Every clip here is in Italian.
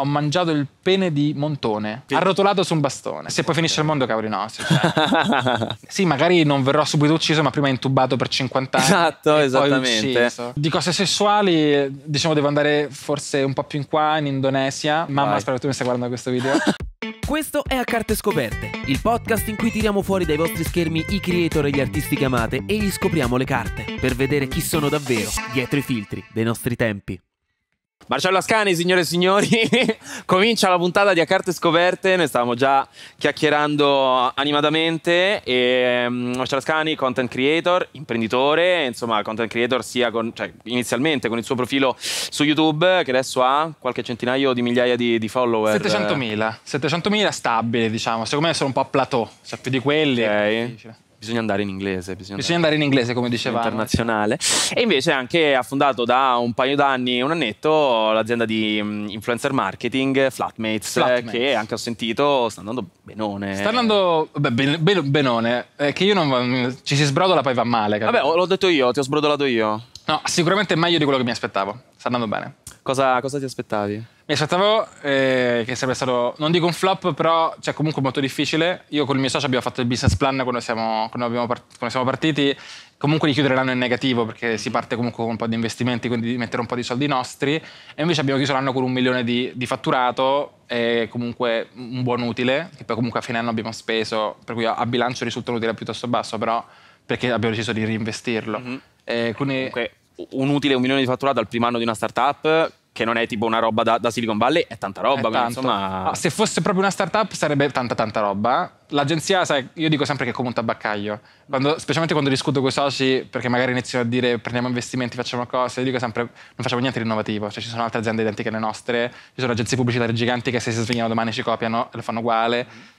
ho mangiato il pene di montone sì. arrotolato su un bastone. Se poi finisce il mondo, cavoli no. Cioè. sì, magari non verrò subito ucciso, ma prima intubato per 50 anni. Esatto, esattamente. Di cose sessuali, diciamo, devo andare forse un po' più in qua, in Indonesia. Mamma, Vai. spero che tu mi stia guardando questo video. Questo è A Carte Scoperte, il podcast in cui tiriamo fuori dai vostri schermi i creator e gli artisti che amate e gli scopriamo le carte, per vedere chi sono davvero dietro i filtri dei nostri tempi. Marcello Ascani, signore e signori, comincia la puntata di A Carte Scoperte, ne stavamo già chiacchierando animatamente e um, Marcello Ascani, content creator, imprenditore, insomma content creator sia con, cioè, inizialmente con il suo profilo su YouTube che adesso ha qualche centinaio di migliaia di, di follower. 700.000, 700.000 stabile diciamo, secondo me sono un po' a plateau, cioè più di quelli okay. è bisogna andare in inglese. Bisogna, bisogna andare, in inglese, come diceva. Internazionale. E invece anche ha fondato da un paio d'anni, un annetto, l'azienda di mm, influencer marketing Flatmates, Flatmates. che anche ho sentito sta andando benone. Sta andando beh, ben, ben, benone, eh, che io non... ci si sbrodola poi va male. Capito? Vabbè, l'ho detto io, ti ho sbrodolato io. No, sicuramente meglio di quello che mi aspettavo. Sta andando bene. Cosa, cosa ti aspettavi? Aspettavo eh, che sarebbe stato, non dico un flop, però cioè, comunque molto difficile. Io con il mio socio abbiamo fatto il business plan quando siamo, quando part- quando siamo partiti, comunque di chiudere l'anno in negativo perché si parte comunque con un po' di investimenti, quindi di mettere un po' di soldi nostri. E invece abbiamo chiuso l'anno con un milione di, di fatturato e comunque un buon utile, che poi comunque a fine anno abbiamo speso, per cui a, a bilancio risulta un utile piuttosto basso, però perché abbiamo deciso di reinvestirlo. Mm-hmm. Eh, quindi... Comunque un utile, un milione di fatturato al primo anno di una startup che non è tipo una roba da, da Silicon Valley, è tanta roba. È quindi, insomma... Ah, se fosse proprio una startup sarebbe tanta tanta roba. L'agenzia, sai, io dico sempre che è come un tabaccaio, quando, specialmente quando discuto con i soci, perché magari iniziano a dire prendiamo investimenti, facciamo cose, io dico sempre non facciamo niente di innovativo, cioè ci sono altre aziende identiche alle nostre, ci sono agenzie pubblicitarie giganti che se si svegliano domani ci copiano e lo fanno uguale.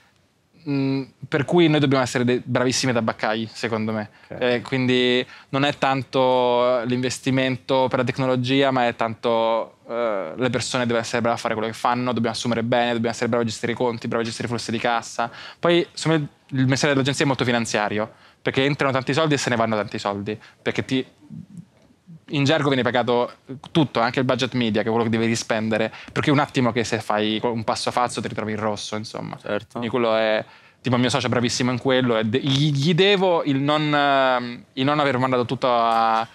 Mm, per cui noi dobbiamo essere de- bravissimi tabaccai, secondo me. Okay. Eh, quindi non è tanto l'investimento per la tecnologia, ma è tanto eh, le persone devono essere brave a fare quello che fanno, dobbiamo assumere bene, dobbiamo essere bravi a gestire i conti, bravi a gestire i flussi di cassa. Poi, insomma, il mestiere dell'agenzia è molto finanziario, perché entrano tanti soldi e se ne vanno tanti soldi, perché ti in gergo viene pagato tutto, anche il budget media, che è quello che devi rispendere, perché un attimo che se fai un passo falso ti ritrovi in rosso, insomma. Certo. Quindi quello è tipo il mio socio è bravissimo in quello e gli devo il non, ehm, il non aver mandato tutto a, a,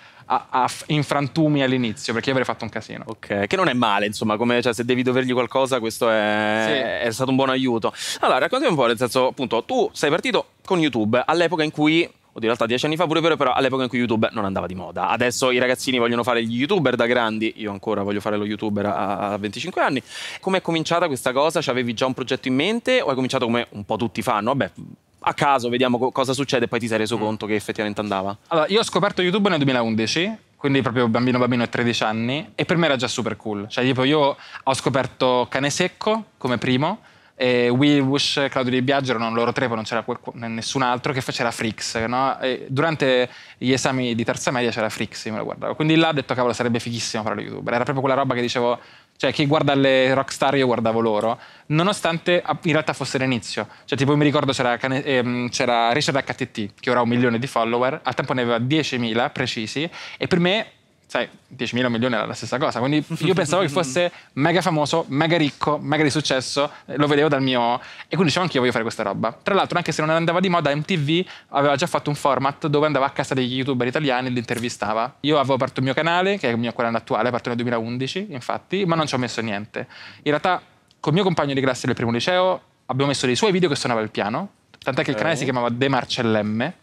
a, in frantumi all'inizio perché io avrei fatto un casino. Ok, che non è male, insomma, come, cioè, se devi dovergli qualcosa, questo è, sì. è, stato un buon aiuto. Allora, raccontami un po', nel senso, appunto, tu sei partito con YouTube all'epoca in cui oddio in realtà dieci anni fa pure vero, però all'epoca in cui YouTube non andava di moda. Adesso i ragazzini vogliono fare gli youtuber da grandi, io ancora voglio fare lo youtuber a, a 25 anni. Come è cominciata questa cosa? Cioè, avevi già un progetto in mente o hai cominciato come un po' tutti fanno? Vabbè, a caso, vediamo co- cosa succede e poi ti sei reso mm. conto che effettivamente andava? Allora, io ho scoperto YouTube nel 2011, quindi proprio bambino bambino a 13 anni, e per me era già super cool. Cioè, tipo, io ho scoperto Cane Secco come primo, eh, Wilbush, Claudio Di Biagio erano loro tre, poi non c'era nessun altro che faceva Freaks. No? durante gli esami di terza media c'era Freaks, io me lo guardavo. Quindi là ho detto, cavolo, sarebbe fighissimo fare lo youtuber. Era proprio quella roba che dicevo, cioè chi guarda le rockstar io guardavo loro, nonostante in realtà fosse l'inizio. Cioè tipo mi ricordo c'era, ehm, c'era Richard HTT, che ora ha un milione di follower, al tempo ne aveva 10.000 precisi, e per me sai, 10.000 milioni era la stessa cosa. Quindi io pensavo che fosse mega famoso, mega ricco, mega di successo, lo vedevo dal mio... E quindi dicevo anche io voglio fare questa roba. Tra l'altro anche se non andava di moda, MTV aveva già fatto un format dove andava a casa degli youtuber italiani e li intervistava. Io avevo aperto il mio canale, che è il mio canale attuale, aperto nel 2011 infatti, ma non ci ho messo niente. In realtà col mio compagno di classe del primo liceo abbiamo messo dei suoi video che suonava il piano, tant'è che il canale si chiamava De Marcellemme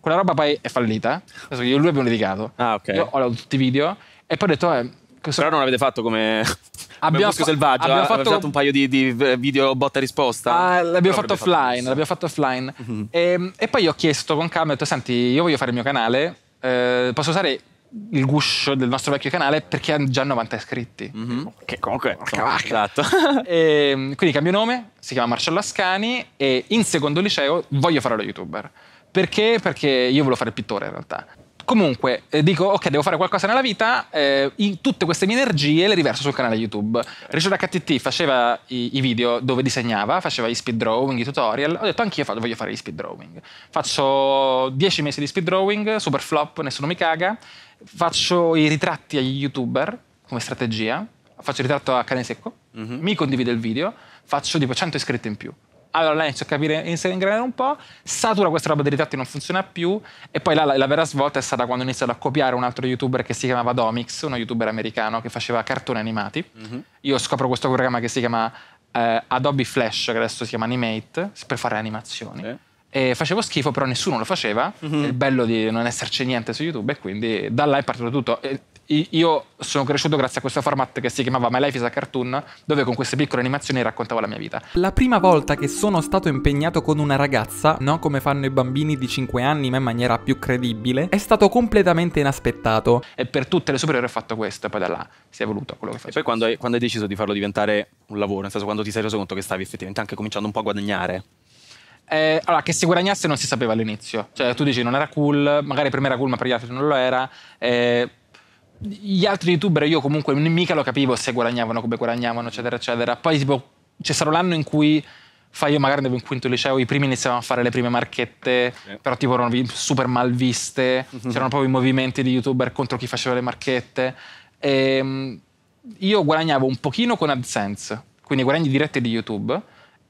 quella roba poi è fallita. Io lui abbiamo litigato. Ah, ok. Io ho letto tutti i video e poi ho detto. Eh, questo... Però non avete fatto come. Abbiamo, fa- selvaggio, abbiamo eh? fatto... fatto... un paio di, di eh, video botta e risposta. Ah, l'abbiamo, fatto offline, l'abbiamo fatto offline. Mm-hmm. Ehm, e, e, poi ho chiesto con calma: ho detto, senti, io voglio fare il mio canale, eh, posso usare il guscio del nostro vecchio canale perché ha già 90 iscritti. Mm-hmm. Che comunque è esatto. e, esatto. ehm, quindi cambio nome, si chiama Marcello Ascani e in secondo liceo voglio fare lo youtuber. Perché? Perché io volevo fare il pittore in realtà. Comunque, eh, dico, ok, devo fare qualcosa nella vita, eh, tutte queste mie energie le riverso sul canale YouTube. Richard HTT faceva i, i video dove disegnava, faceva gli speed drawing, i tutorial. Ho detto, anch'io voglio fare gli speed drawing. Faccio 10 mesi di speed drawing, super flop, nessuno mi caga. Faccio i ritratti agli youtuber come strategia. Faccio il ritratto a cane secco, mm-hmm. mi condivido il video, faccio tipo 100 iscritti in più allora lei inizia a capire, inizia a ingranare un po', satura questa roba dei ritratti non funziona più e poi là, la, la, vera svolta è stata quando ho iniziato a copiare un altro youtuber che si chiamava Domix, uno youtuber americano che faceva cartoni animati. Mm-hmm. Io scopro questo programma che si chiama eh, Adobe Flash, che adesso si chiama Animate, per fare animazioni. Eh. E facevo schifo, però nessuno lo faceva. Mm-hmm. Il bello di non esserci niente su YouTube, e quindi da là è partito tutto io sono cresciuto grazie a questo format che si chiamava My Life is a Cartoon, dove con queste piccole animazioni raccontavo la mia vita. La prima volta che sono stato impegnato con una ragazza, non come fanno i bambini di 5 anni, ma in maniera più credibile, è stato completamente inaspettato. E per tutte le superiori ho fatto questo, e poi da là si è evoluto quello che faccio. E poi quando hai, quando hai deciso di farlo diventare un lavoro, nel senso quando ti sei reso conto che stavi effettivamente anche cominciando un po' a guadagnare? Eh, allora, che si guadagnasse non si sapeva all'inizio. Cioè, tu dici non era cool, magari prima era cool, ma per gli altri non lo era. Eh, gli altri youtuber io comunque mica lo capivo se guadagnavano come guadagnavano eccetera eccetera poi tipo c'è stato l'anno in cui fa io magari nel quinto liceo i primi iniziavano a fare le prime marchette yeah. però tipo erano super mal viste mm-hmm. c'erano proprio i movimenti di youtuber contro chi faceva le marchette e, ehm, io guadagnavo un pochino con AdSense quindi guadagni diretti di YouTube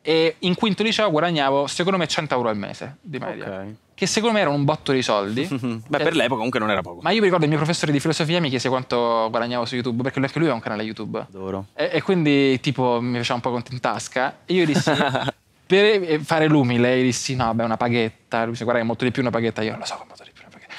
e in quinto liceo guadagnavo secondo me 100 euro al mese di media. Okay. Che secondo me era un botto di soldi. Beh, cioè per l'epoca comunque non era poco. Ma io mi ricordo il mio professore di filosofia mi chiese quanto guadagnavo su YouTube, perché anche lui ha un canale YouTube. Adoro. E, e quindi tipo mi faceva un po' conto in tasca. E io dissi, per eh, fare l'umile, io dissi no, beh, una paghetta. Lui mi guarda è molto di più una paghetta. Io lo so quanto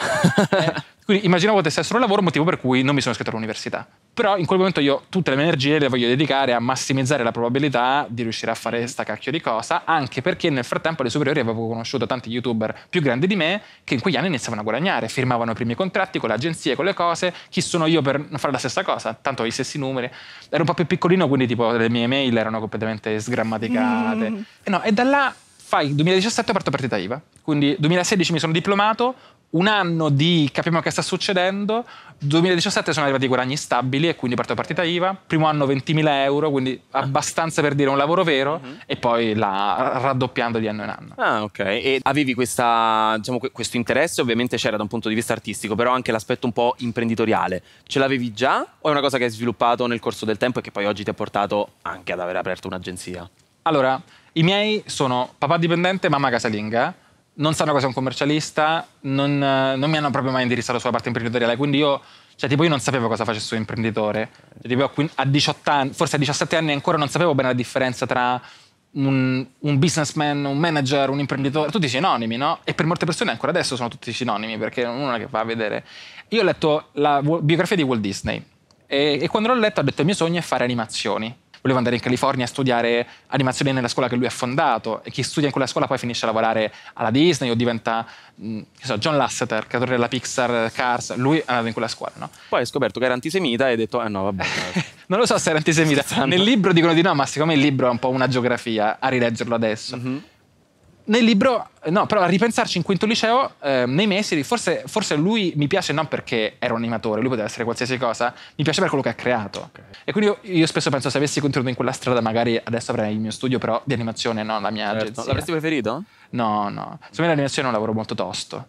eh, quindi immaginavo potesse essere un lavoro, motivo per cui non mi sono iscritto all'università. Però in quel momento io tutte le mie energie le voglio dedicare a massimizzare la probabilità di riuscire a fare mm. sta cacchio di cosa, anche perché nel frattempo alle superiori avevo conosciuto tanti youtuber più grandi di me che in quegli anni iniziavano a guadagnare, firmavano i primi contratti con le agenzie, con le cose, chi sono io per non fare la stessa cosa, tanto ho gli stessi numeri. Ero un po' più piccolino, quindi tipo le mie mail erano completamente sgrammaticate. Mm. E, no, e da là fai 2017 ho aperto partita IVA, quindi 2016 mi sono diplomato, un anno di capiamo che sta succedendo, 2017 sono arrivati i guadagni stabili e quindi parte la partita IVA, primo anno 20.000 euro, quindi abbastanza per dire un lavoro vero uh-huh. e poi la raddoppiando di anno in anno. Ah ok, e avevi questa, diciamo, questo interesse ovviamente c'era da un punto di vista artistico, però anche l'aspetto un po' imprenditoriale, ce l'avevi già o è una cosa che hai sviluppato nel corso del tempo e che poi oggi ti ha portato anche ad aver aperto un'agenzia? Allora, i miei sono papà dipendente e mamma casalinga non sanno cosa è un commercialista, non, eh, non, mi hanno proprio mai indirizzato sulla parte imprenditoriale, quindi io, cioè, tipo, io non sapevo cosa facesse un imprenditore. Cioè, tipo, a 18 anni, forse a 17 anni ancora non sapevo bene la differenza tra un, un, businessman, un manager, un imprenditore, tutti sinonimi, no? E per molte persone ancora adesso sono tutti sinonimi, perché uno che va a vedere. Io ho letto la biografia di Walt Disney e, e quando l'ho letto ho detto il mio sogno è fare animazioni voleva andare in California a studiare animazione nella scuola che lui ha fondato e chi studia in quella scuola poi finisce a lavorare alla Disney o diventa mh, mm, so, John Lasseter, creatore della Pixar, Cars, lui è andato in quella scuola. No? Poi hai scoperto che era antisemita e hai detto ah no vabbè. non lo so se era antisemita, Scherzando. nel libro dicono di no ma siccome il libro è un po' una geografia a rileggerlo adesso. Mm-hmm. Nel libro eh, no, però a ripensarci in quinto liceo, eh, nei mesi, forse, forse, lui mi piace non perché era un animatore, lui poteva essere qualsiasi cosa, mi piace per quello che ha creato. Okay. E quindi io, io, spesso penso se avessi continuato in quella strada magari adesso avrei il mio studio però di animazione, no, la mia certo. agenzia. L'avresti preferito? No, no. Secondo me l'animazione è un lavoro molto tosto.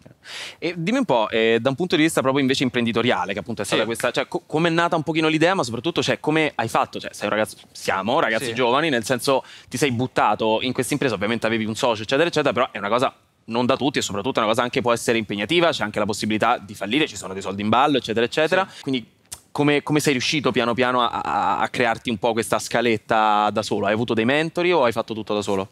E dimmi un po', eh, da un punto di vista proprio invece imprenditoriale, che appunto è stata sì. questa, cioè co- come è nata un pochino l'idea, ma soprattutto cioè, come hai fatto? Cioè, ragazzo, siamo ragazzi sì. giovani, nel senso ti sei buttato in questa impresa, ovviamente avevi un socio, eccetera, eccetera, però è una cosa non da tutti e soprattutto è una cosa anche può essere impegnativa, c'è anche la possibilità di fallire, ci sono dei soldi in ballo, eccetera, eccetera. Sì. Quindi come, come, sei riuscito piano piano a, a, a, crearti un po' questa scaletta da solo? Hai avuto dei mentori o hai fatto tutto da solo?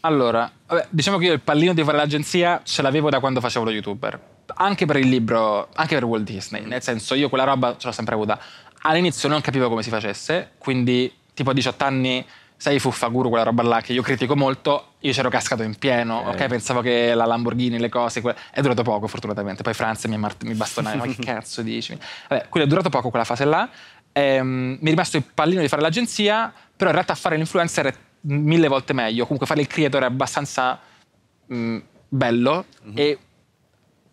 Allora, vabbè, diciamo che io il pallino di fare l'agenzia ce l'avevo da quando facevo lo youtuber. Anche per il libro, anche per Walt Disney. Nel senso, io quella roba ce l'ho sempre avuta. All'inizio non capivo come si facesse, quindi tipo a 18 anni sai Fuffaguru, quella roba là che io critico molto, io c'ero cascato in pieno, okay. Eh. ok? Pensavo che la Lamborghini, le cose, quella... è durato poco fortunatamente, poi Franz mi, mar- mi bastonava, eh, ma che cazzo dici? Vabbè, quello è durato poco quella fase là, ehm, mi è rimasto il pallino di fare l'agenzia, però in realtà fare l'influencer è mille volte meglio, comunque fare il creator è abbastanza mh, mm, bello mm-hmm. e,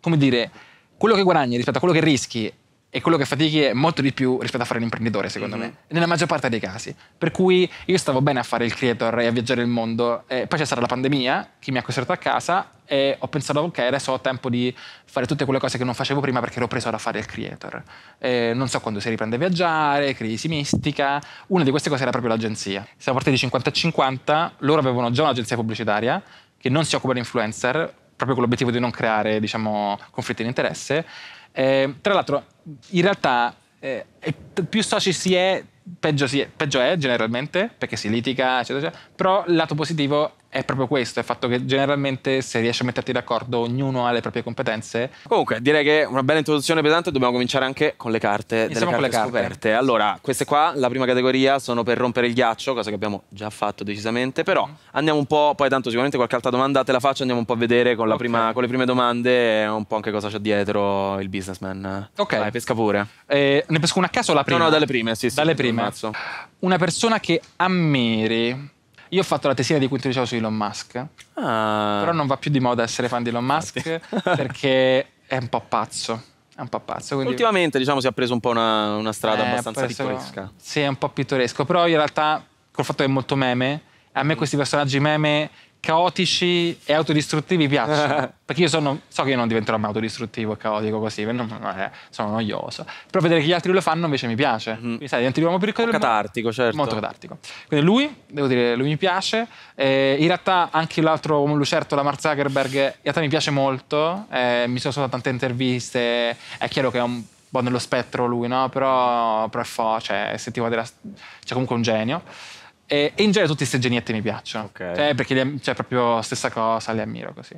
come dire, quello che guadagni rispetto a quello che rischi è quello che fatichi è molto di più rispetto a fare l'imprenditore, secondo mm-hmm. me, nella maggior parte dei casi. Per cui io stavo bene a fare il creator e a viaggiare il mondo, eh, poi c'è stata la pandemia che mi ha costretto a casa e ho pensato, ok, adesso ho tempo di fare tutte quelle cose che non facevo prima perché ero preso da fare il creator. Eh, non so quando si riprende a viaggiare, crisi mistica, una di queste cose era proprio l'agenzia. Siamo partiti 50-50, loro avevano già un'agenzia pubblicitaria che non si occupa di influencer, proprio con l'obiettivo di non creare, diciamo, conflitti di interesse. Eh, tra l'altro in realtà eh, più soci si è peggio, si è, peggio è generalmente, perché si litiga, eccetera, eccetera, però il lato positivo è proprio questo, è il fatto che generalmente se riesci a metterti d'accordo ognuno ha le proprie competenze. Comunque direi che una bella introduzione pesante, dobbiamo cominciare anche con le carte, Iniziamo delle carte, carte scoperte. Allora, queste qua, la prima categoria, sono per rompere il ghiaccio, cosa che abbiamo già fatto decisamente, però mm. andiamo un po', poi tanto sicuramente qualche altra domanda te la faccio, andiamo un po' a vedere con, okay. prima, con le prime domande un po' anche cosa c'è dietro il businessman. Ok. Vai, pesca pure. Eh, ne pesco una a caso o la prima? No, no, dalle prime, sì, sì. Dalle prime. Una persona che ammiri io ho fatto la tesina di cui ti dicevo su Elon Musk, ah. però non va più di moda essere fan di Elon ah, Musk perché è un po' pazzo. È un po' pazzo. Quindi... Ultimamente diciamo si è preso un po' una, una strada eh, abbastanza pittoresca. Sì, è un po' pittoresco, però in realtà col fatto che è molto meme, a me mm. questi personaggi meme caotici e autodistruttivi piacciono. Perché io sono, so che io non diventerò mai autodistruttivo e caotico così, sono noioso. Però vedere che gli altri lo fanno invece mi piace. mm Quindi sai, diventi l'uomo più ricco del mondo. Catartico, certo. Molto catartico. Quindi lui, devo dire, lui mi piace. Eh, in realtà anche l'altro uomo lucerto, la Mark Zuckerberg, in realtà mi piace molto. Eh, mi sono fatto tante interviste. È chiaro che è un po' nello spettro lui, no? Però, però è fo, cioè, sentivo della, cioè comunque un genio. E, e in genere tutti questi genietti mi piacciono. Okay. Cioè, perché li, cioè, proprio stessa cosa, li ammiro così.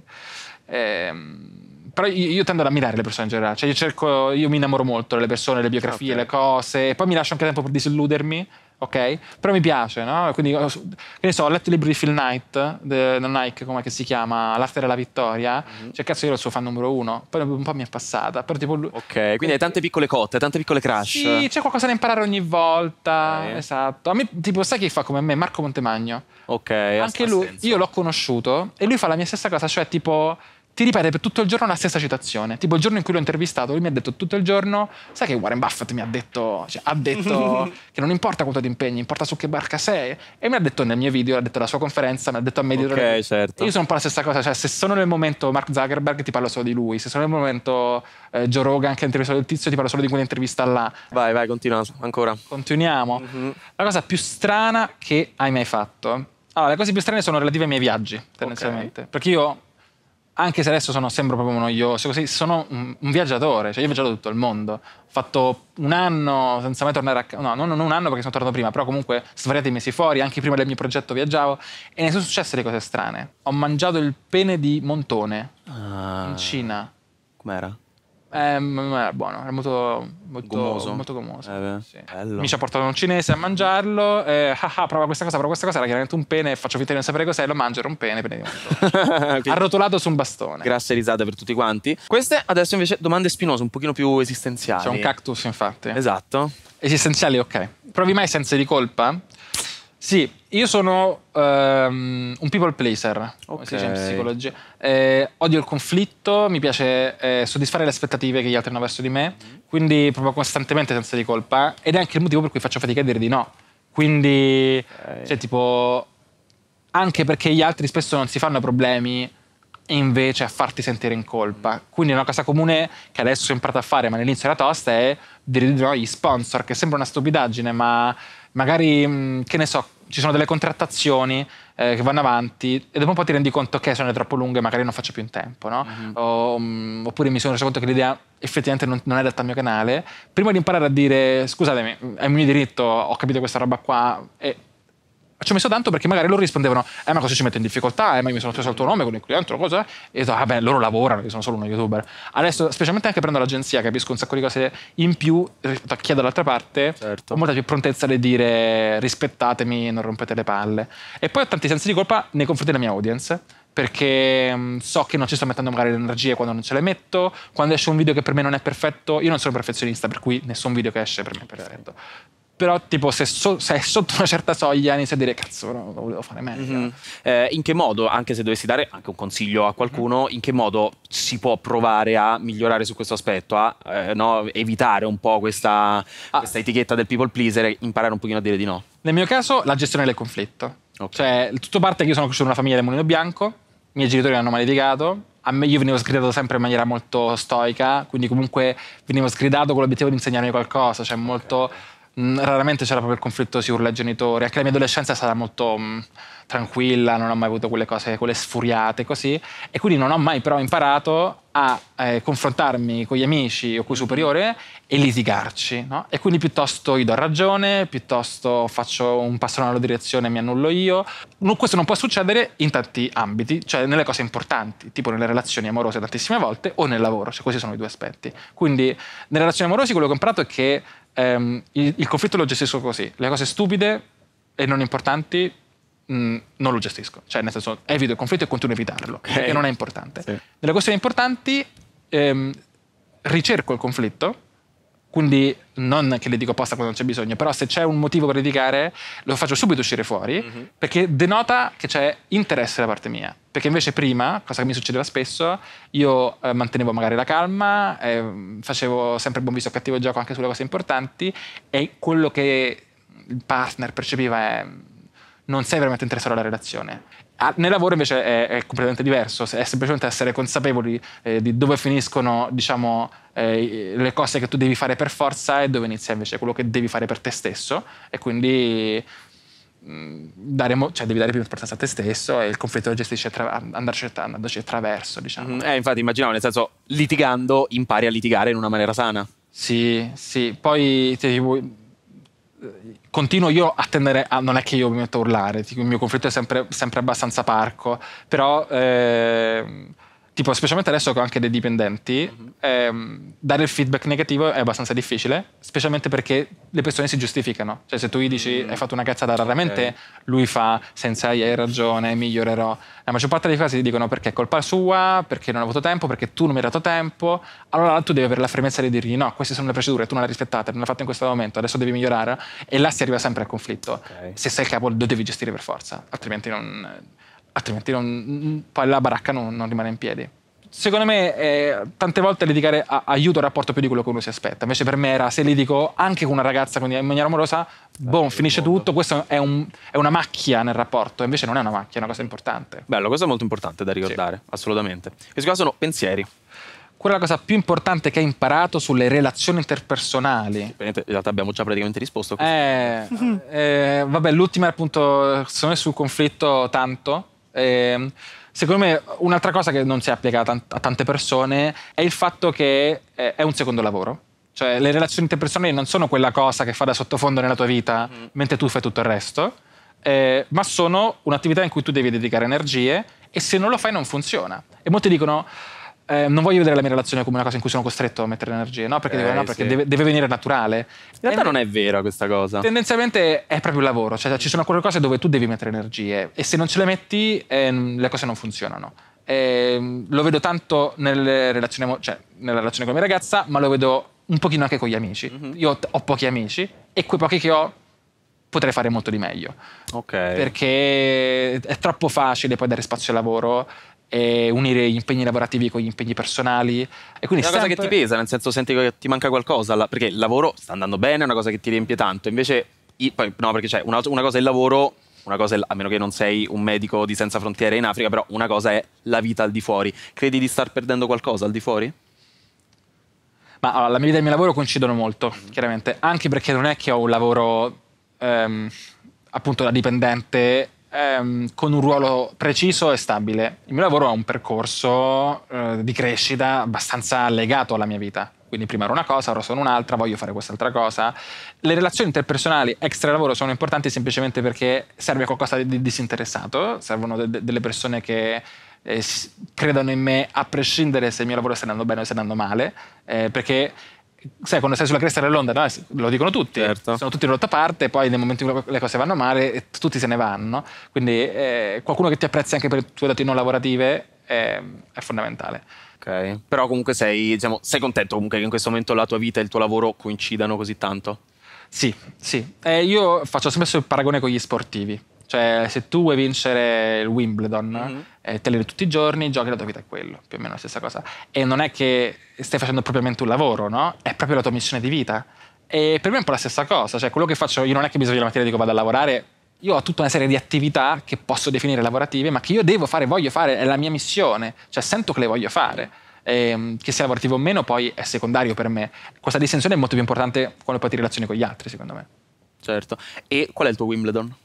Ehm però io, io, tendo ad ammirare le persone in generale, cioè io cerco, io mi innamoro molto delle persone, le biografie, okay. le cose, E poi mi lascio anche tempo per disilludermi, ok? Però mi piace, no? Quindi, eh, che ne so, ho letto i libri di Phil Knight, del Nike, come si chiama, L'arte della vittoria, mm-hmm. cioè cazzo io ero il suo fan numero uno, poi un po' mi è passata, però tipo... Ok, quindi hai tante piccole cotte, tante piccole crash. Sì, c'è qualcosa da imparare ogni volta, okay. esatto. A me, tipo, sai chi fa come me? Marco Montemagno. Ok, Anche lui, senso. io l'ho conosciuto e lui fa la mia stessa cosa, cioè tipo ti ripete per tutto il giorno la stessa citazione. Tipo il giorno in cui l'ho intervistato, lui mi ha detto tutto il giorno, sai che Warren Buffett mi ha detto, cioè, ha detto che non importa quanto ti impegni, importa su che barca sei. E mi ha detto nel mio video, ha detto alla sua conferenza, mi ha detto a media Ok, certo. Io sono un po' la stessa cosa, cioè se sono nel momento Mark Zuckerberg ti parlo solo di lui, se sono nel momento eh, Joe Rogan che ha intervistato il tizio ti parlo solo di quell'intervista là. Vai, vai, continua ancora. Continuiamo. Mm-hmm. La cosa più strana che hai mai fatto? Allora, le cose più strane sono relative ai miei viaggi, tendenzialmente. Okay. Perché io anche se adesso sono, sempre proprio noioso, così, sono un, un, viaggiatore, cioè io ho viaggiato tutto il mondo, ho fatto un anno senza mai tornare a casa, no, non, non, un anno perché sono tornato prima, però comunque svariati mesi fuori, anche prima del mio progetto viaggiavo e ne sono successe le cose strane. Ho mangiato il pene di montone ah. in Cina. Com'era? Eh, era buono, era molto, molto gommoso. Molto gommoso eh sì. Mi ci ha portato un cinese a mangiarlo. Eh, ah, ah, prova questa cosa, prova questa cosa. Era chiaramente un pene. Faccio finta di non sapere cos'è. Lo mangio, era un pene. pene Arrotolato su un bastone. Grazie, risate per tutti quanti. Queste adesso invece domande spinose, un pochino più esistenziali. C'è un cactus, infatti. Esatto. Esistenziali, ok. Provi mai senza di colpa? Sì, io sono um, un people pleaser, okay. si dice in psicologia. Eh, odio il conflitto, mi piace eh, soddisfare le aspettative che gli altri hanno verso di me, mm. quindi proprio costantemente senza di colpa, ed è anche il motivo per cui faccio fatica a dire di no. Quindi, okay. cioè tipo, anche perché gli altri spesso non si fanno problemi invece a farti sentire in colpa. Mm. Quindi una cosa comune che adesso ho imparato a fare, ma all'inizio era tosta, è dire di no agli sponsor, che sembra una stupidaggine, ma magari, mm, che ne so, ci sono delle contrattazioni eh, che vanno avanti e dopo un po' ti rendi conto che sono troppo lunghe magari non faccio più in tempo, no? mm-hmm. o, mm, oppure mi sono reso conto che l'idea effettivamente non, non, è adatta al mio canale. Prima di imparare a dire scusatemi, è il mio diritto, ho capito questa roba qua e ci ho messo tanto perché magari loro rispondevano eh ma cosa ci mette in difficoltà eh ma io mi sono preso il tuo nome con il cliente cosa eh? e io dico vabbè loro lavorano io sono solo uno youtuber adesso specialmente anche prendo l'agenzia capisco un sacco di cose in più rispetto a chi è dall'altra parte certo. ho molta più prontezza di dire rispettatemi non rompete le palle e poi ho tanti sensi di colpa nei confronti della mia audience perché mm, so che non ci sto mettendo magari le energie quando non ce le metto, quando esce un video che per me non è perfetto, io non sono perfezionista, per cui nessun video che esce per me è perfetto però tipo se, so, se, è sotto una certa soglia inizia a dire cazzo lo volevo fare meglio mm-hmm. eh, in che modo anche se dovessi dare anche un consiglio a qualcuno mhm. in che modo si può provare a migliorare su questo aspetto a eh, no, evitare un po' questa, ah. questa etichetta del people pleaser e imparare un pochino a dire di no nel mio caso la gestione del conflitto okay. cioè tutto parte che io sono cresciuto in una famiglia del Molino bianco i miei genitori hanno maledicato a me io venivo sgridato sempre in maniera molto stoica quindi comunque venivo sgridato con l'obiettivo di insegnarmi qualcosa cioè molto okay Mm, raramente c'era proprio il conflitto si urla ai genitori. Anche la mia adolescenza è stata molto mh, mm, tranquilla, non ho mai avuto quelle cose, quelle sfuriate così. E quindi non ho mai però imparato a eh, confrontarmi con gli amici o con il superiore e litigarci. No? E quindi piuttosto io do ragione, piuttosto faccio un passo nella direzione e mi annullo io. No, questo non può succedere in tanti ambiti, cioè nelle cose importanti, tipo nelle relazioni amorose tantissime volte o nel lavoro, cioè questi sono i due aspetti. Quindi nelle relazioni amorose quello che ho imparato è che ehm, il, il conflitto lo gestisco così, le cose stupide e non importanti Mm, non lo gestisco. Cioè, nel senso, evito il conflitto e continuo a evitarlo, okay. che non è importante. Sì. Nelle questioni importanti ehm, ricerco il conflitto, quindi non che le dico apposta quando non c'è bisogno, però se c'è un motivo per litigare lo faccio subito uscire fuori mm-hmm. perché denota che c'è interesse da parte mia. Perché invece prima, cosa che mi succedeva spesso, io eh, mantenevo magari la calma, eh, facevo sempre buon viso cattivo gioco anche sulle cose importanti e quello che il partner percepiva è non sei veramente interessato alla relazione. Ah, nel lavoro invece è, è completamente diverso, è semplicemente essere consapevoli eh, di dove finiscono diciamo, eh, le cose che tu devi fare per forza e dove inizia invece quello che devi fare per te stesso e quindi mm, Dare mo- cioè devi dare più importanza a te stesso e il conflitto lo gestisci attra- andarci, andarci attraverso diciamo mm, eh, infatti immaginavo nel senso litigando impari a litigare in una maniera sana sì sì poi ti, continuo io a tendere a non è che io mi metto a urlare il mio conflitto è sempre, sempre abbastanza parco però eh, tipo specialmente adesso che ho anche dei dipendenti, uh-huh. ehm, dare il feedback negativo è abbastanza difficile, specialmente perché le persone si giustificano. Cioè se tu gli dici mm. hai fatto una cazzata, raramente okay. lui fa senza hai ragione, migliorerò. La maggior parte dei casi ti dicono perché è colpa sua, perché non ha avuto tempo, perché tu non mi hai dato tempo. Allora tu devi avere la fermezza di dirgli no, queste sono le procedure, tu non le hai rispettate, non le hai fatte in questo momento, adesso devi migliorare. E là si arriva sempre al conflitto. Okay. Se sei il capo lo devi gestire per forza, altrimenti non altrimenti non, poi la baracca non, non rimane in piedi secondo me eh, tante volte litigare a, aiuta il rapporto più di quello che uno si aspetta invece per me era se litigo anche con una ragazza quindi in maniera amorosa boom finisce tutto questa è, un, è, una macchia nel rapporto invece non è una macchia è una cosa importante bello cosa molto importante da ricordare sì. assolutamente Questi qua sono pensieri quella è la cosa più importante che hai imparato sulle relazioni interpersonali? In realtà abbiamo già praticamente risposto. A Eh, eh, vabbè, l'ultima è appunto, secondo me sul conflitto tanto, eh, secondo me un'altra cosa che non si applica a tante persone è il fatto che eh, è un secondo lavoro. Cioè le relazioni interpersonali non sono quella cosa che fa da sottofondo nella tua vita mm. mentre tu fai tutto il resto, eh, ma sono un'attività in cui tu devi dedicare energie e se non lo fai non funziona. E molti dicono eh, non voglio vedere la mia relazione come una cosa in cui sono costretto a mettere energie, no? Perché, eh, deve, no, perché sì. deve, deve, venire naturale. In realtà e non è vera questa cosa. Tendenzialmente è proprio il lavoro, cioè ci sono quelle cose dove tu devi mettere energie e se non ce le metti eh, le cose non funzionano. Ehm, lo vedo tanto nelle relazioni, cioè, nella relazione con la mia ragazza, ma lo vedo un pochino anche con gli amici. Mm-hmm. Io ho pochi amici e quei pochi che ho potrei fare molto di meglio. Ok. Perché è troppo facile poi dare spazio al lavoro e unire gli impegni lavorativi con gli impegni personali. E quindi è una sempre... cosa che ti pesa, nel senso senti che ti manca qualcosa, perché il lavoro sta andando bene, è una cosa che ti riempie tanto, invece, poi, no, perché c'è una, una cosa è il lavoro, una cosa è, a meno che non sei un medico di Senza Frontiere in Africa, però una cosa è la vita al di fuori. Credi di star perdendo qualcosa al di fuori? Ma allora, la mia vita e il mio lavoro coincidono molto, mm. chiaramente, anche perché non è che ho un lavoro ehm, appunto da dipendente ehm, con un ruolo preciso e stabile. Il mio lavoro ha un percorso eh, di crescita abbastanza legato alla mia vita. Quindi prima ero una cosa, ora sono un'altra, voglio fare quest'altra cosa. Le relazioni interpersonali extra lavoro sono importanti semplicemente perché serve a qualcosa di disinteressato, servono de- delle persone che eh, credono in me a prescindere se il mio lavoro sta andando bene o sta andando male, eh, perché sai, quando sei sulla cresta dell'onda, no? lo dicono tutti, certo. sono tutti rotta parte, poi nel momento in cui le cose vanno male, eh, tutti se ne vanno. Quindi eh, qualcuno che ti apprezzi anche per le tue dati non lavorative eh, è, è fondamentale. Okay. Però comunque sei, diciamo, sei contento comunque che in questo momento la tua vita e il tuo lavoro coincidano così tanto? Sì, sì. Eh, io faccio spesso il paragone con gli sportivi. Cioè, se tu vuoi vincere il Wimbledon, mm-hmm. eh, te le tutti i giorni, giochi la tua vita a quello, più o meno la stessa cosa. E non è che stai facendo propriamente un lavoro, no? È proprio la tua missione di vita. E per me è un po' la stessa cosa, cioè quello che faccio io non è che bisogna la mattina dico vado a lavorare, io ho tutta una serie di attività che posso definire lavorative, ma che io devo fare, voglio fare, è la mia missione, cioè sento che le voglio fare. E, ehm, che sia lavorativo o meno poi è secondario per me. Questa distinzione è molto più importante quando poi ti relazioni con gli altri, secondo me. Certo. E qual è il tuo Wimbledon?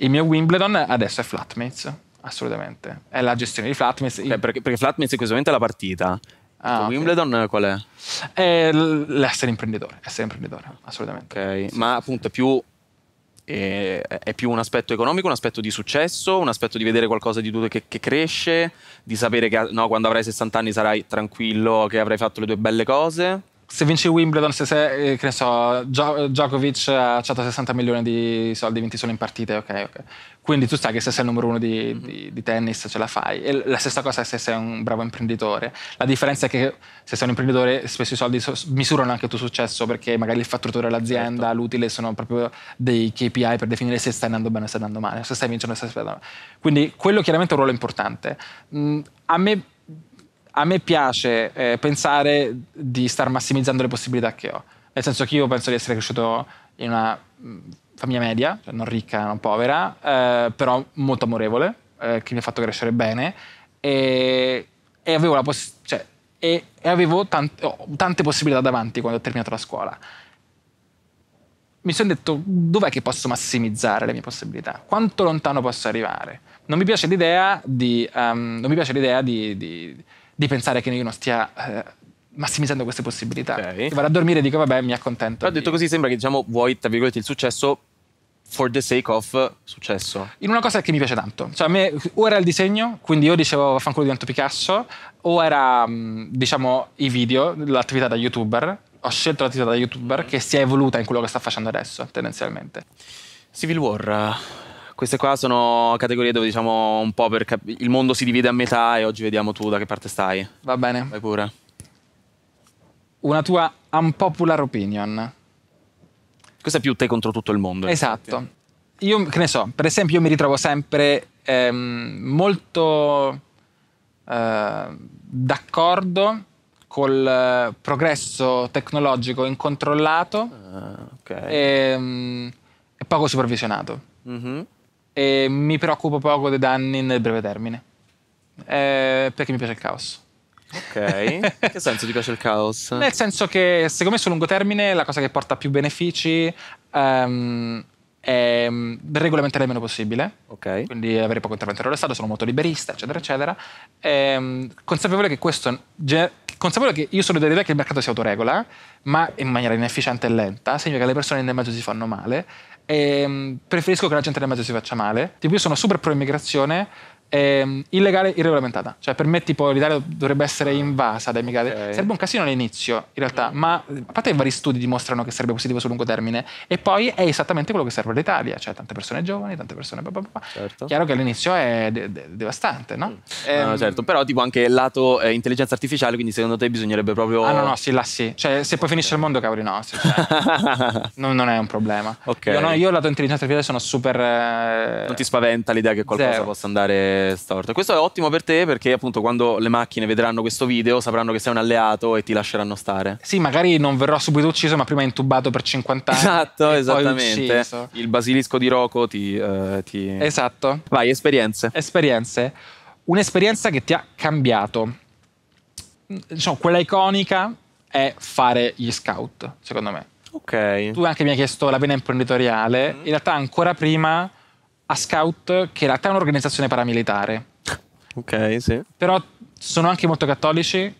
Il mio Wimbledon adesso è Flatmates, assolutamente. È la gestione di Flatmates. Okay, perché, perché Flatmates in questo momento è la partita. Ah, cioè, okay. Wimbledon qual è? È l'essere imprenditore, essere imprenditore, assolutamente. Okay. Sì, ma sì. appunto più è, eh, è più un aspetto economico, un aspetto di successo, un aspetto di vedere qualcosa di tutto che, che cresce, di sapere che no, quando avrai 60 anni sarai tranquillo, che avrai fatto le tue belle cose se vinci Wimbledon, se sei, eh, che ne so, Djokovic ha 160 milioni di soldi vinti solo in partite, ok, ok. Quindi tu sai che se sei il numero uno di, mhm. di, di tennis ce la fai. E la stessa cosa è se sei un bravo imprenditore. La differenza è che se sei un imprenditore spesso i soldi misurano anche il tuo successo perché magari il fatturatore dell'azienda, certo. l'utile sono proprio dei KPI per definire se stai andando bene o se stai andando male, se stai vincendo o se stai perdendo. Quindi quello chiaramente è un ruolo importante. Mm, a me a me piace eh, pensare di star massimizzando le possibilità che ho. Nel senso che io penso di essere cresciuto in una mm, famiglia media, cioè non ricca, non povera, eh, però molto amorevole, eh, che mi ha fatto crescere bene e, e avevo, la poss- cioè, e, e avevo tante, oh, tante possibilità davanti quando ho terminato la scuola. Mi sono detto dov'è che posso massimizzare le mie possibilità? Quanto lontano posso arrivare? Non mi piace l'idea di... Um, non mi piace l'idea di, di di pensare che io non stia eh, massimizzando queste possibilità. Okay. Vado a dormire e dico vabbè mi accontento. Però detto di... così sembra che diciamo vuoi tra virgolette il successo for the sake of successo. In una cosa che mi piace tanto, cioè a me o era il disegno, quindi io dicevo vaffanculo divento Picasso, o era mm, diciamo i video, l'attività da youtuber, ho scelto l'attività da youtuber che si è evoluta in quello che sta facendo adesso tendenzialmente. Civil War, queste qua sono categorie dove diciamo un po' per cap- il mondo si divide a metà e oggi vediamo tu da che parte stai. Va bene. Vai pure. Una tua unpopular opinion. Questa è più te contro tutto il mondo. Esatto. Io che ne so, per esempio, io mi ritrovo sempre ehm, molto eh, d'accordo col progresso tecnologico incontrollato uh, okay. e, mm, e, poco supervisionato. Mm-hmm e mi preoccupo poco dei danni nel breve termine. Eh, perché mi piace il caos. Ok, in che senso ti piace il caos? Nel senso che secondo me sul lungo termine la cosa che porta più benefici um, è mm, regolamentare il meno possibile, Ok. quindi avere poco intervento dello Stato, sono molto liberista, eccetera, eccetera. E, ehm, consapevole che questo, consapevole che io sono dell'idea che il mercato si autoregola, ma in maniera inefficiente e lenta, significa che le persone nel mezzo si fanno male e ehm, preferisco che la gente nel mezzo si faccia male. Tipo, io sono super pro immigrazione è ehm, illegale irregolamentata. Cioè, per me, tipo, l'Italia dovrebbe essere ah, invasa dai migranti. Okay. Sarebbe un casino all'inizio, in realtà, mm. ma eh, a parte vari studi dimostrano che sarebbe positivo sul lungo termine, e poi è esattamente quello che serve all'Italia, cioè tante persone giovani, tante persone. Certo. Chiaro che all'inizio è de- de- devastante, no? Mm. Ehm... no? Certo, però, tipo, anche il lato eh, intelligenza artificiale, quindi secondo te bisognerebbe proprio. Ah, no, no, sì, là sì. Cioè, se poi finisce il mondo, cavoli, no. Sì, cioè, non, non, è un problema. Okay. Io, no, io, lato intelligenza artificiale, sono super. Eh... Non ti spaventa l'idea che qualcosa Zero. possa andare cose Questo è ottimo per te perché appunto quando le macchine vedranno questo video sapranno che sei un alleato e ti lasceranno stare. Sì, magari non verrò subito ucciso, ma prima intubato per 50 anni. Esatto, esattamente. Il basilisco di Rocco ti, eh, ti... Esatto. Vai, esperienze. Esperienze. Un'esperienza che ti ha cambiato. Diciamo, quella iconica è fare gli scout, secondo me. Ok. Tu anche mi hai chiesto la vena imprenditoriale. Mm. In realtà ancora prima a Scout, che in realtà è un'organizzazione paramilitare. Ok, sì. Però sono anche molto cattolici,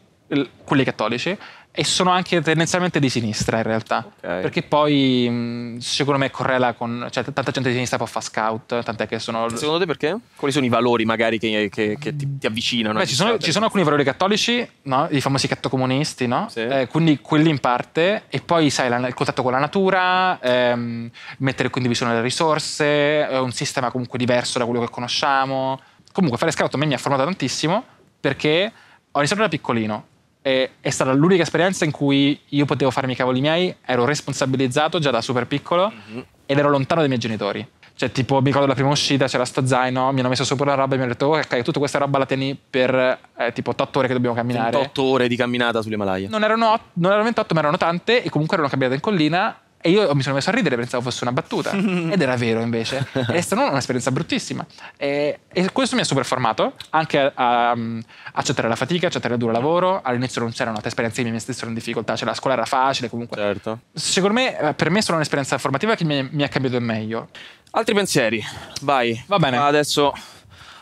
quelli cattolici, e sono anche tendenzialmente di sinistra in realtà, okay. perché poi secondo me correla con, cioè tanta gente di sinistra può fare scout, tant'è che sono... Secondo te perché? Quali sono i valori magari che, che, che ti, ti, avvicinano? Beh, ci, sono, ci sono, alcuni valori cattolici, no? i famosi cattocomunisti, no? sì. eh, quindi quelli in parte, e poi sai la, il contatto con la natura, ehm, mettere in condivisione le risorse, eh, un sistema comunque diverso da quello che conosciamo. Comunque fare scout a me mi ha formato tantissimo perché ho iniziato da piccolino è, è stata l'unica esperienza in cui io potevo farmi i cavoli miei, ero responsabilizzato già da super piccolo mm-hmm. ed ero lontano dai miei genitori. Cioè, tipo, mi ricordo la prima uscita, c'era sto zaino, mi hanno messo sopra la roba e mi hanno detto, oh, ok, tutta questa roba la tieni per eh, tipo 8 ore che dobbiamo camminare. 8 ore di camminata sull'Himalaya. Non erano, 8, non erano 28, ma erano tante e comunque erano camminate in collina e io mi sono messo a ridere, pensavo fosse una battuta. Ed era vero invece. è stata un'esperienza bruttissima. E, e questo mi ha superformato anche a, a, a, accettare la fatica, accettare il duro lavoro. All'inizio non c'erano altre esperienze che mi stessero in difficoltà, cioè la scuola era facile comunque. Certo. Secondo me, eh, per me è solo un'esperienza formativa che mi, mi ha cambiato in meglio. Altri pensieri, vai. Va bene. adesso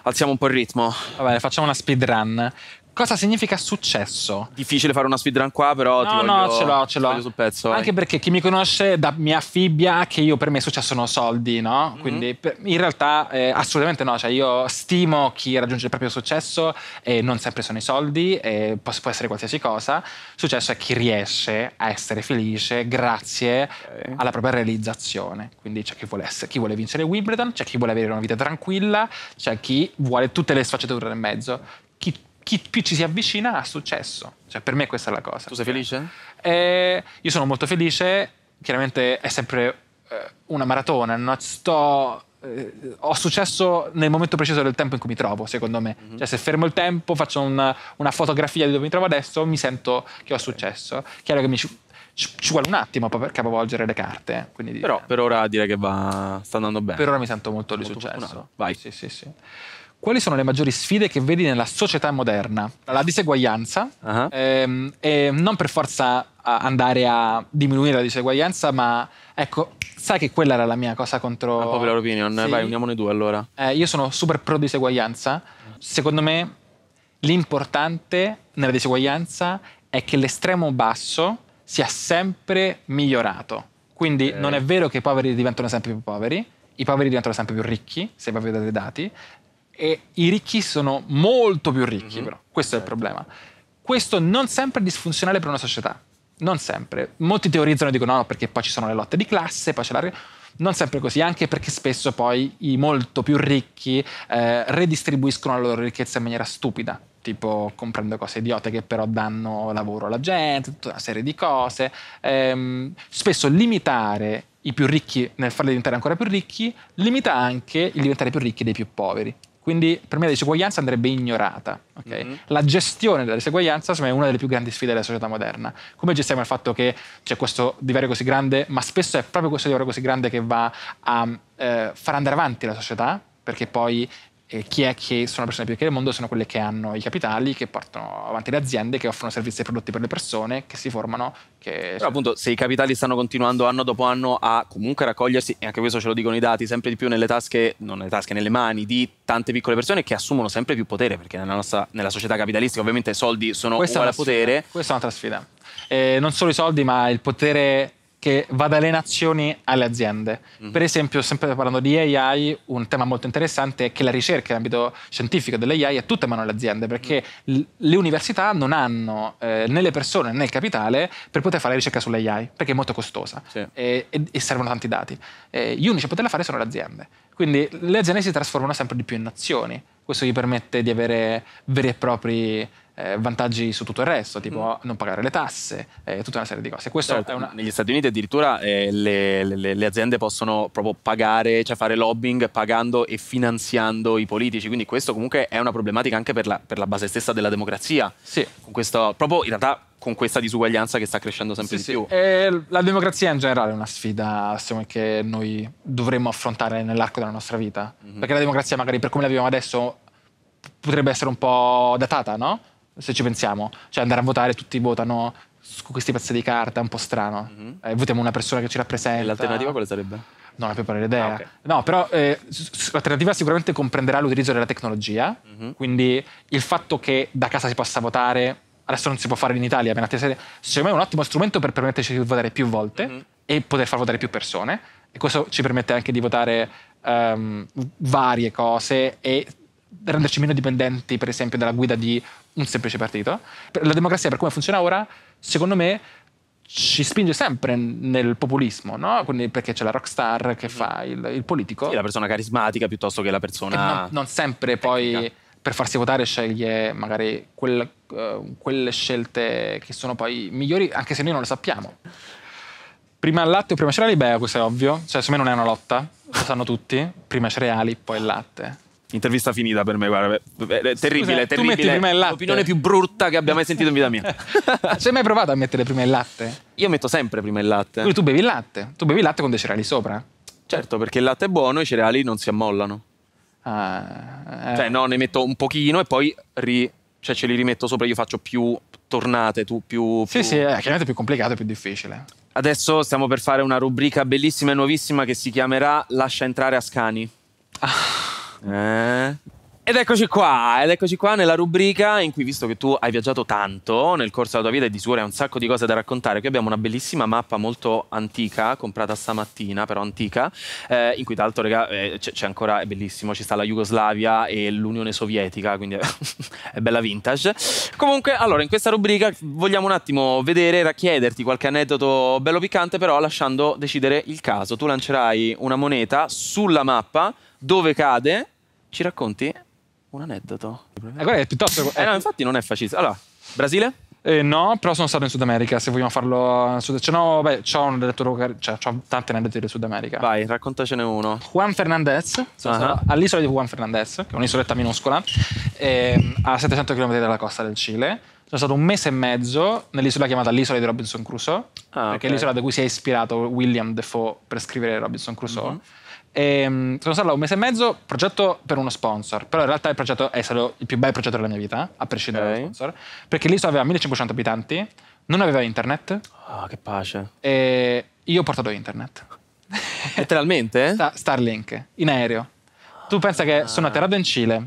alziamo un po' il ritmo. Va bene, facciamo una speedrun cosa significa successo. Difficile fare una speedrun qua, però no, voglio, no, ce l'ho, ce l'ho. sul pezzo. Anche vai. perché chi mi conosce da, mi affibbia che io per me successo sono soldi, no? Mm-hmm. Quindi in realtà eh, assolutamente no, cioè io stimo chi raggiunge il proprio successo e non sempre sono i soldi, può, può, essere qualsiasi cosa. Successo è chi riesce a essere felice grazie okay. alla propria realizzazione. Quindi c'è chi vuole, essere, chi vuole vincere Wimbledon, c'è chi vuole avere una vita tranquilla, c'è chi vuole tutte le sfaccettature nel mezzo. Chi chi più ci si avvicina ha successo. Cioè, per me questa è la cosa. Tu sei felice? Eh, io sono molto felice, chiaramente è sempre eh, una maratona, non sto eh, ho successo nel momento preciso del tempo in cui mi trovo, secondo me. Mm-hmm. Cioè, se fermo il tempo, faccio una, una, fotografia di dove mi trovo adesso, mi sento che ho successo. Chiaro che mi ci, ci, ci vuole un attimo per capovolgere le carte. Eh, Però eh. per ora direi che va, sta andando bene. Per ora mi sento molto, molto di successo. Fortunato. Vai. Sì, sì, sì quali sono le maggiori sfide che vedi nella società moderna? La diseguaglianza, uh-huh. ehm, e non per forza andare a diminuire la diseguaglianza, ma ecco, sai che quella era la mia cosa contro... Ah, la popular opinion, sì. vai, uniamone due allora. Eh, io sono super pro diseguaglianza. Secondo me l'importante nella diseguaglianza è che l'estremo basso sia sempre migliorato. Quindi eh. non è vero che i poveri diventano sempre più poveri, i poveri diventano sempre più ricchi, se poi vedete i dati, e i ricchi sono molto più ricchi, mm-hmm. però. Questo certo. è il certo. problema. Questo non sempre è disfunzionale per una società. Non sempre. Molti teorizzano e dicono no, perché poi ci sono le lotte di classe, poi c'è la... Non sempre così, anche perché spesso poi i molto più ricchi eh, redistribuiscono la loro ricchezza in maniera stupida, tipo comprando cose idiote che però danno lavoro alla gente, tutta una serie di cose. Ehm, spesso limitare i più ricchi nel farli diventare ancora più ricchi limita anche il diventare più ricchi dei più poveri. Quindi per me la diseguaglianza andrebbe ignorata. Okay? Mm-hmm. La gestione della diseguaglianza secondo me, è una delle più grandi sfide della società moderna. Come gestiamo il fatto che c'è questo divario così grande, ma spesso è proprio questo divario così grande che va a eh, far andare avanti la società, perché poi e chi è che sono le persone più ricche del mondo sono quelle che hanno i capitali, che portano avanti le aziende, che offrono servizi e prodotti per le persone, che si formano. Che... Però appunto se i capitali stanno continuando anno dopo anno a comunque raccogliersi, e anche questo ce lo dicono i dati, sempre di più nelle tasche, non nelle tasche, nelle mani di tante piccole persone che assumono sempre più potere, perché nella, nostra, nella società capitalistica ovviamente i soldi sono questa uguali a potere. Questa è un'altra sfida. Eh, non solo i soldi, ma il potere che va dalle nazioni alle aziende. Mm-hmm. Per esempio, sempre parlando di AI, un tema molto interessante è che la ricerca in ambito scientifico dell'AI è tutta in mano alle aziende, perché mm-hmm. le università non hanno eh, né le persone né il capitale per poter fare ricerca sull'AI, perché è molto costosa sì. e, e, e, servono tanti dati. E gli unici a poterla fare sono le aziende. Quindi le aziende si trasformano sempre di più in nazioni. Questo gli permette di avere veri e propri eh, vantaggi su tutto il resto, tipo mm. non pagare le tasse, eh, tutta una serie di cose. Questo certo, una... Negli Stati Uniti addirittura eh, le, le, le, aziende possono proprio pagare, cioè fare lobbying pagando e finanziando i politici, quindi questo comunque è una problematica anche per la, per la base stessa della democrazia. Sì. Con questo, proprio in realtà con questa disuguaglianza che sta crescendo sempre sì, di più. Sì. Eh, la democrazia in generale è una sfida che noi dovremmo affrontare nell'arco della nostra vita, mm-hmm. perché la democrazia magari per come la viviamo adesso potrebbe essere un po' datata, no? se ci pensiamo. Cioè andare a votare, tutti votano su questi pezzi di carta, è un po' strano. Mm-hmm. Eh, votiamo una persona che ci rappresenta. E l'alternativa quale sarebbe? Non ho più pari idea. Ah, okay. No, però eh, l'alternativa sicuramente comprenderà l'utilizzo della tecnologia, mm-hmm. quindi il fatto che da casa si possa votare, adesso non si può fare in Italia, per una serie, secondo me è un ottimo strumento per permetterci di votare più volte mm-hmm. e poter far votare più persone. E questo ci permette anche di votare um, varie cose e renderci meno dipendenti, per esempio, dalla guida di un semplice partito. La democrazia, per come funziona ora, secondo me ci spinge sempre nel populismo, no? Quindi perché c'è la rockstar che fa mm. il, il politico. E la persona carismatica piuttosto che la persona. Non, non, sempre tecnica. poi per farsi votare sceglie magari quel, uh, quelle scelte che sono poi migliori, anche se noi non lo sappiamo. Prima il latte o prima cereali? Beh, questo è ovvio, cioè secondo me non è una lotta, lo sanno tutti, prima cereali, poi il latte. Intervista finita per me, guarda. Terribile, Scusa, terribile. L'opinione più brutta che abbia mai sentito in vita mia. Ci hai mai provato a mettere prima il latte? Io metto sempre prima il latte. Quindi tu bevi il latte? Tu bevi il latte con dei cereali sopra? Certo, perché il latte è buono, e i cereali non si ammollano. Ah, eh. Cioè, no, ne metto un pochino e poi ri... cioè, ce li rimetto sopra, io faccio più tornate, tu più... più... Sì, sì, è chiaramente più complicato e più difficile. Adesso stiamo per fare una rubrica bellissima e nuovissima che si chiamerà Lascia entrare Ascani. Ah. Eh? Ed eccoci qua, ed eccoci qua nella rubrica in cui, visto che tu hai viaggiato tanto nel corso della tua vita e di sicuro hai un sacco di cose da raccontare, qui abbiamo una bellissima mappa molto antica, comprata stamattina, però antica, eh, in cui tra l'altro, raga, eh, c'è, ancora, è bellissimo, ci sta la Jugoslavia e l'Unione Sovietica, quindi è bella vintage. Comunque, allora, in questa rubrica vogliamo un attimo vedere, racchiederti qualche aneddoto bello piccante, però lasciando decidere il caso. Tu lancerai una moneta sulla mappa, dove cade ci racconti un aneddoto? Eh, è piuttosto... eh, no, infatti non è facile. Allora, Brasile? Eh, no, però sono stato in Sud America, se vogliamo farlo in eh, Sud America. Cioè, no, beh, ho, un detto... cioè, c'ho tanti aneddoti del Sud America. Vai, raccontacene uno. Juan Fernandez, uh-huh. all'isola di Juan Fernandez, che è un'isoletta minuscola, eh, a 700 km dalla costa del Cile. Sono stato un mese e mezzo nell'isola chiamata l'isola di Robinson Crusoe, ah, perché okay. è l'isola da cui si è ispirato William Defoe per scrivere Robinson Crusoe. Uh-huh e, ehm, sono stato là un mese e mezzo, progetto per uno sponsor, però in realtà il progetto è stato il più bel progetto della mia vita, a prescindere okay. dallo sponsor, perché l'isola aveva 1500 abitanti, non aveva internet. Ah, oh, che pace. E io ho portato internet. Letteralmente? Sta- Starlink, in aereo. Tu pensa che sono atterrato ah. in Cile,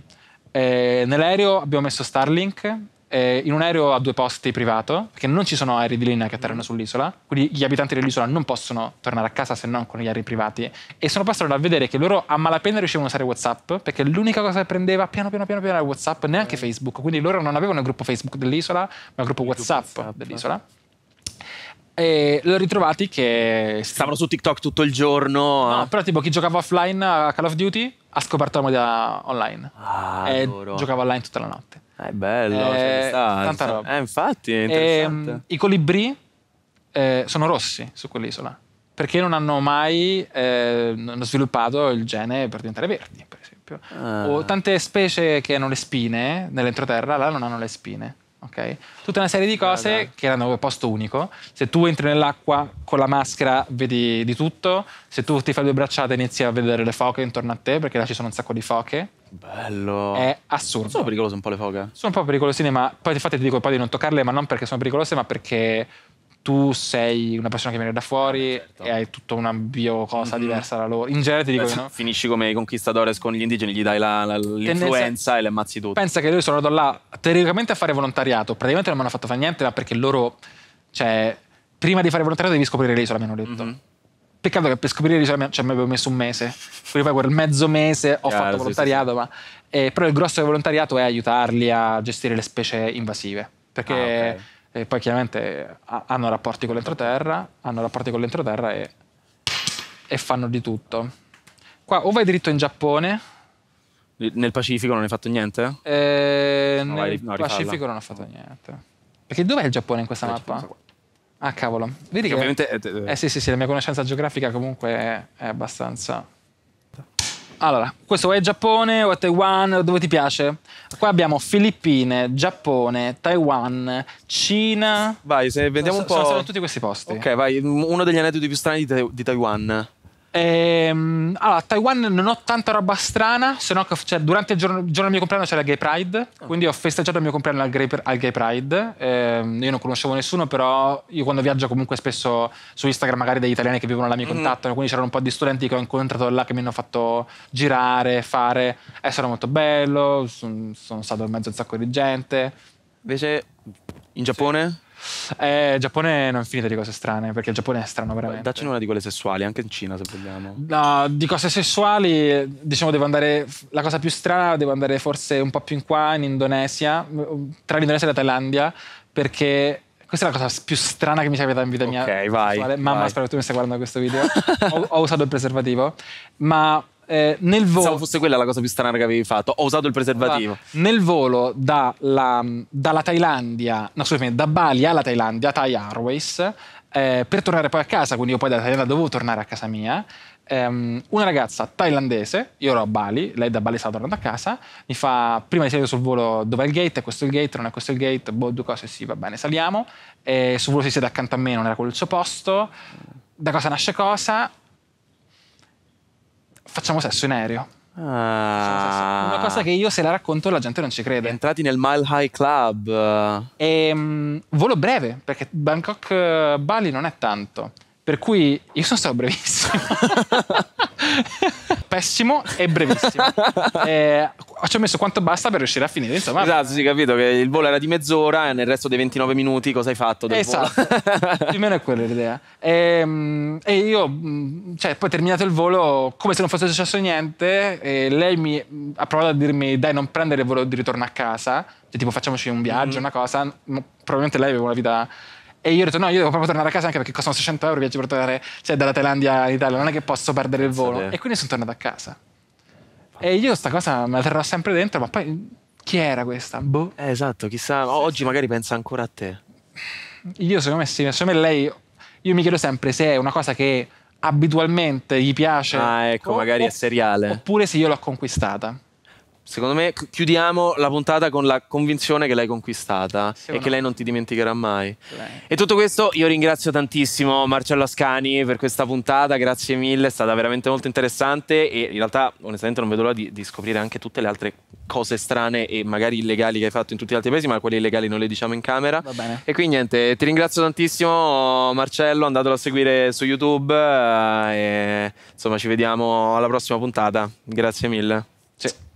nell'aereo abbiamo messo Starlink eh, in un aereo a due posti privato, perché non ci sono aerei di linea che atterrano sull'isola, quindi gli abitanti dell'isola non possono tornare a casa se non con gli aerei privati. E sono passato a vedere che loro a malapena riuscivano a usare WhatsApp, perché l'unica cosa che prendeva piano piano piano piano era WhatsApp, neanche Facebook. Quindi loro non avevano il gruppo Facebook dell'isola, ma il gruppo WhatsApp, WhatsApp dell'isola e li ho ritrovati che stavano su TikTok tutto il giorno. No, eh. però tipo chi giocava offline a Call of Duty ha scoperto la moda online ah, e loro. giocava online tutta la notte. È bello, eh, cioè, tanta roba. Eh, infatti, è ehm, interessante. Eh, I colibrì eh, sono rossi su quell'isola perché non hanno mai eh, non sviluppato il gene per diventare verdi, per esempio. Ah. O tante specie che hanno le spine nell'entroterra, là non hanno le spine. Okay? Tutta una serie di cose Guarda. che erano posto unico. Se tu entri nell'acqua con la maschera vedi di tutto, se tu ti fai due bracciate inizi a vedere le foche intorno a te, perché là ci sono un sacco di foche Bello. È assurdo. Sono pericolose un po' le foghe? Sono un po' pericolosine, ma poi infatti ti dico poi di non toccarle, ma non perché sono pericolose, ma perché tu sei una persona che viene da fuori eh, certo. e hai tutta una cosa mm-hmm. diversa da loro. In genere ti dico Beh, no? Finisci come i conquistadores con gli indigeni, gli dai la, la, l'influenza e le ammazzi tutti. Pensa che io sono andato là teoricamente a fare volontariato, praticamente non mi hanno fatto fare niente, ma perché loro, cioè, prima di fare volontariato devi scoprire l'isola, mi hanno detto. Mm-hmm Peccato che per scoprire ci cioè, avevo messo un mese, quindi poi quel mezzo mese ho Chiaro, fatto volontariato, sì, sì. Ma, eh, però il grosso del volontariato è aiutarli a gestire le specie invasive, perché ah, okay. eh, poi chiaramente hanno rapporti con l'entroterra, hanno rapporti con l'entroterra e, e fanno di tutto. Qua o vai dritto in Giappone, nel Pacifico non hai fatto niente? Eh, no, nel vai, no, Pacifico non ho fatto niente. Perché dov'è il Giappone in questa mappa? Ah, cavolo. Vedi che, che ovviamente... Eh, eh sì, sì, sì, la mia conoscenza geografica comunque è abbastanza... Allora, questo è il Giappone o è Taiwan, dove ti piace? Qua abbiamo Filippine, Giappone, Taiwan, Cina. Vai, se vediamo un po'. Sono, sono tutti questi posti. Ok, vai, uno degli aneddoti più strani di, di Taiwan. Ehm, allora, a Taiwan non ho tanta roba strana, se no che cioè, durante il giorno, giorno, del mio compleanno c'era il Gay Pride, oh. quindi ho festeggiato il mio compleanno al Gay, al gay Pride. Ehm, io non conoscevo nessuno, però io quando viaggio comunque spesso su Instagram magari degli italiani che vivono là mi mm. contattano, mm. quindi c'erano un po' di studenti che ho incontrato là che mi hanno fatto girare, fare, è eh, stato molto bello, sono, sono stato in mezzo a un sacco di gente. Invece in Giappone? Sì. Eh, il Giappone non finite di cose strane, perché il Giappone è strano veramente. Dacci una di quelle sessuali, anche in Cina se vogliamo. No, di cose sessuali, diciamo, devo andare, la cosa più strana, devo andare forse un po' più in qua, in Indonesia, tra l'Indonesia e la Thailandia, perché questa è la cosa più strana che mi sia capitata in vita okay, mia. Ok, vai. Mamma, vai. spero che tu mi stia guardando questo video. ho, ho usato il preservativo, ma eh, nel volo. Pensavo fosse quella la cosa più strana che avevi fatto. Ho usato il preservativo. Nel volo dalla, dalla Thailandia, no, scusami, da Bali alla Thailandia, Thai Airways, eh, per tornare poi a casa, quindi io poi da Thailandia dovevo tornare a casa mia. Ehm, una ragazza thailandese, io ero a Bali, lei da Bali stava tornando a casa, mi fa prima di salire sul volo dov'è il gate, è questo il gate, non è questo il gate, boh, due cose, sì, va bene, saliamo. E sul volo si siede accanto a me, non era quello il suo posto. Da cosa nasce cosa? facciamo sesso in aereo. Ah. Una cosa che io se la racconto la gente non ci crede. Entrati nel Mile High Club. E, um, volo breve, perché Bangkok eh, Bali non è tanto. Per cui io sono stato brevissimo. pessimo e brevissimo. eh, ci ho messo quanto basta per riuscire a finire. Insomma, esatto, si è capito che il volo era di mezz'ora e nel resto dei 29 minuti cosa hai fatto? Del esatto, più o meno è quella l'idea. E, ehm, e, io, mm, cioè, poi terminato il volo, come se non fosse successo niente, lei mi ha provato a dirmi: Dai, non prendere il volo di ritorno a casa, cioè, tipo facciamoci un viaggio, mm. una cosa. Probabilmente lei aveva una vita e io ho detto no, io devo proprio tornare a casa anche perché costano 600 euro viaggi per tornare cioè, dalla Thailandia all'Italia, non è che posso perdere il volo. E quindi sono tornato a casa. E io sta cosa me la terrò sempre dentro, ma poi chi era questa? Boh. Eh, esatto, chissà, oggi magari pensa ancora a te. Io secondo me sì, secondo me lei, io mi chiedo sempre se è una cosa che abitualmente gli piace. Ah, ecco, o, magari è seriale. Oppure se io l'ho conquistata. Secondo me chiudiamo la puntata con la convinzione che l'hai conquistata Secondo e che lei non ti dimenticherà mai. Lei. E tutto questo io ringrazio tantissimo Marcello Ascani per questa puntata, grazie mille, è stata veramente molto interessante e in realtà onestamente non vedo l'ora di, di scoprire anche tutte le altre cose strane e magari illegali che hai fatto in tutti gli altri paesi, ma quelle illegali non le diciamo in camera. Va bene. E quindi niente, ti ringrazio tantissimo Marcello, andatelo a seguire su YouTube eh, e insomma ci vediamo alla prossima puntata. Grazie mille. Ciao.